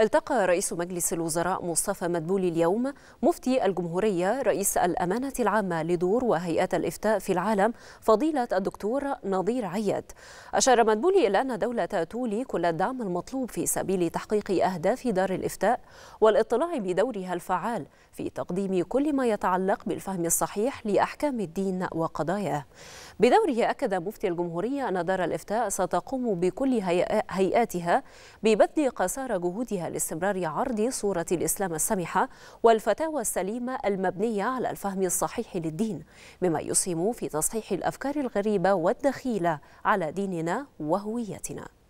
التقى رئيس مجلس الوزراء مصطفى مدبولي اليوم مفتي الجمهورية رئيس الأمانة العامة لدور وهيئة الإفتاء في العالم فضيلة الدكتور نظير عياد أشار مدبولي إلى أن دولة تولي كل الدعم المطلوب في سبيل تحقيق أهداف دار الإفتاء والاطلاع بدورها الفعال في تقديم كل ما يتعلق بالفهم الصحيح لأحكام الدين وقضاياه بدوره أكد مفتي الجمهورية أن دار الإفتاء ستقوم بكل هيئاتها ببذل قصارى جهودها لاستمرار عرض صورة الإسلام السمحة والفتاوى السليمة المبنية على الفهم الصحيح للدين مما يسهم في تصحيح الأفكار الغريبة والدخيلة على ديننا وهويتنا